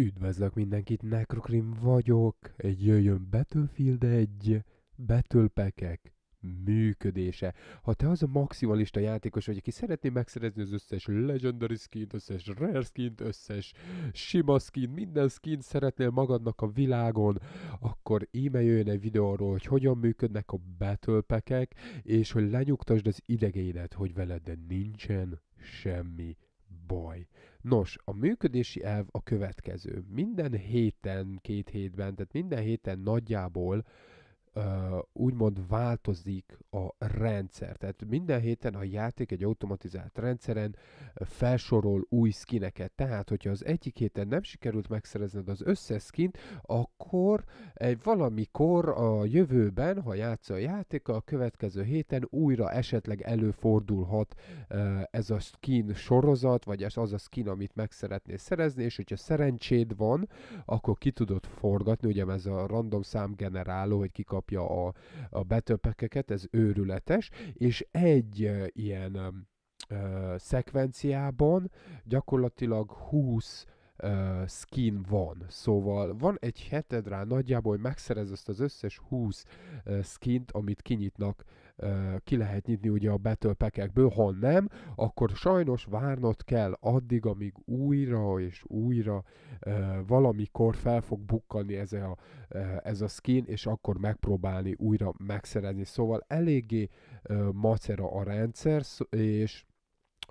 Üdvözlök mindenkit, Necrocrim vagyok, egy jöjjön Battlefield 1, Battlepekek működése. Ha te az a maximalista játékos vagy, aki szeretné megszerezni az összes legendary skint, összes rare skint, összes sima skin, minden skin szeretnél magadnak a világon, akkor íme jöjjön egy videó arról, hogy hogyan működnek a battlepekek, és hogy lenyugtasd az idegeidet, hogy veled nincsen semmi Nos, a működési elv a következő. Minden héten, két hétben, tehát minden héten nagyjából úgymond változik a rendszer. Tehát minden héten a játék egy automatizált rendszeren felsorol új skineket. Tehát, hogyha az egyik héten nem sikerült megszerezned az összes skint, akkor egy valamikor a jövőben, ha játsz a játék, a következő héten újra esetleg előfordulhat ez a skin sorozat, vagy ez az a skin, amit meg szeretnél szerezni, és hogyha szerencséd van, akkor ki tudod forgatni, ugye ez a random szám generáló hogy kikap megkapja a, a betöpekeket, ez őrületes, és egy ilyen ö, szekvenciában gyakorlatilag 20 uh, skin van. Szóval van egy heted rá nagyjából, hogy megszerez ezt az összes 20 uh, skint, amit kinyitnak, uh, ki lehet nyitni ugye a battle pack-ekből. Ha nem, akkor sajnos várnod kell addig, amíg újra és újra uh, valamikor fel fog bukkani ez a, uh, ez a skin, és akkor megpróbálni újra megszerezni. Szóval eléggé uh, macera a rendszer, és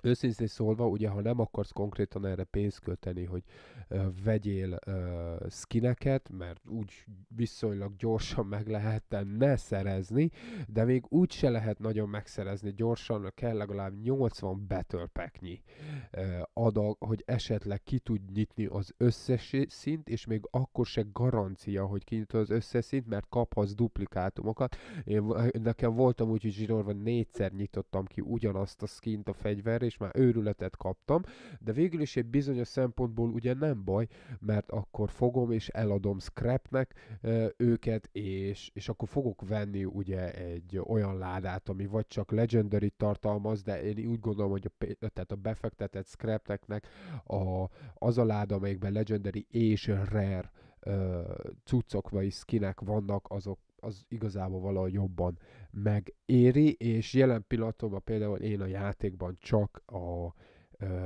Őszintén szólva, ugye, ha nem akarsz konkrétan erre pénzt költeni, hogy ö, vegyél ö, skineket, mert úgy viszonylag gyorsan meg lehetne szerezni, de még úgy se lehet nagyon megszerezni gyorsan, kell legalább 80 betölpeknyi adag, hogy esetleg ki tud nyitni az összes szint, és még akkor se garancia, hogy kinyitod az összes szint, mert kaphatsz duplikátumokat. Én, nekem voltam úgy, hogy zsinórban négyszer nyitottam ki ugyanazt a skint a fegyverre, és már őrületet kaptam, de végül is egy bizonyos szempontból ugye nem baj, mert akkor fogom és eladom scrapnek őket, és, és akkor fogok venni ugye egy olyan ládát, ami vagy csak legendary tartalmaz, de én úgy gondolom, hogy a, tehát a befektetett scrapnek a, az a láda, amelyikben legendary és rare cuccok vagy skinek vannak, azok az igazából valahogy jobban megéri, és jelen pillanatban például én a játékban csak a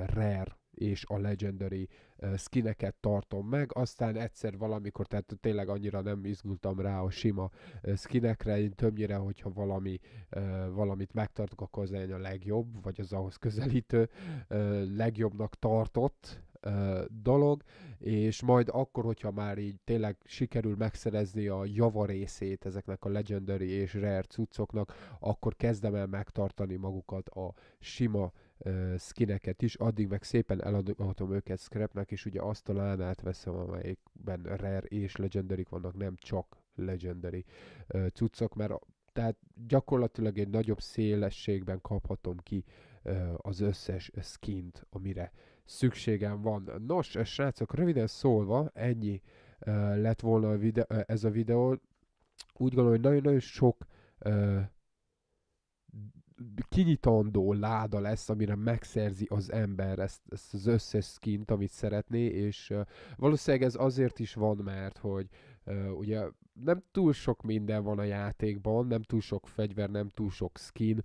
rare és a legendary skineket tartom meg, aztán egyszer valamikor, tehát tényleg annyira nem izgultam rá a sima skinekre, én többnyire, hogyha valami, valamit megtartok, akkor az a legjobb, vagy az ahhoz közelítő legjobbnak tartott ö, dolog, és majd akkor, hogyha már így tényleg sikerül megszerezni a javarészét ezeknek a legendary és rare cuccoknak, akkor kezdem el megtartani magukat a sima ö, skineket is, addig meg szépen eladhatom őket scrapnek, és ugye azt lánát veszem, amelyikben rare és legendary vannak, nem csak legendary ö, cuccok, mert tehát gyakorlatilag egy nagyobb szélességben kaphatom ki az összes skint, amire szükségem van. Nos, srácok, röviden szólva, ennyi uh, lett volna a videó, uh, ez a videó. Úgy gondolom, hogy nagyon-nagyon sok uh, kinyitandó láda lesz, amire megszerzi az ember ezt, ezt az összes skint, amit szeretné, és uh, valószínűleg ez azért is van, mert hogy uh, ugye nem túl sok minden van a játékban, nem túl sok fegyver, nem túl sok skin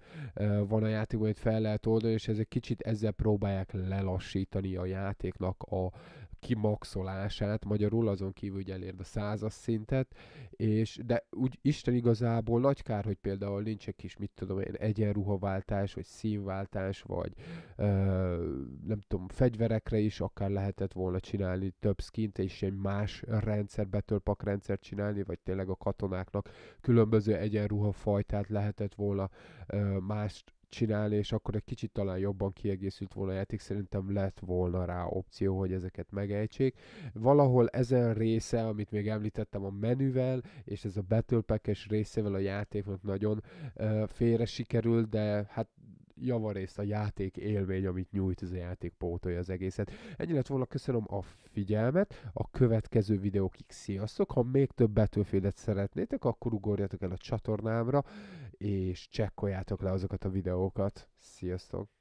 van a játékban, amit fel lehet oldani, és ez egy kicsit ezzel próbálják lelassítani a játéknak a kimaxolását, magyarul azon kívül, hogy elérd a százas szintet, és de úgy Isten igazából nagy kár, hogy például nincs egy kis, mit tudom én, egyenruhaváltás, vagy színváltás, vagy ö, nem tudom, fegyverekre is akár lehetett volna csinálni több skint, és egy más rendszer, betörpak rendszert csinálni, vagy tényleg a katonáknak különböző egyenruha fajtát lehetett volna ö, mást csinálni, és akkor egy kicsit talán jobban kiegészült volna a játék, szerintem lett volna rá opció, hogy ezeket megejtsék. Valahol ezen része, amit még említettem a menüvel, és ez a Battle es részével a játéknak nagyon uh, félre sikerült, de hát javarészt a játék élmény, amit nyújt ez a játék pótolja az egészet. Ennyi lett volna, köszönöm a figyelmet, a következő videókig sziasztok, ha még több betűfélet szeretnétek, akkor ugorjatok el a csatornámra, és csekkoljátok le azokat a videókat. Sziasztok!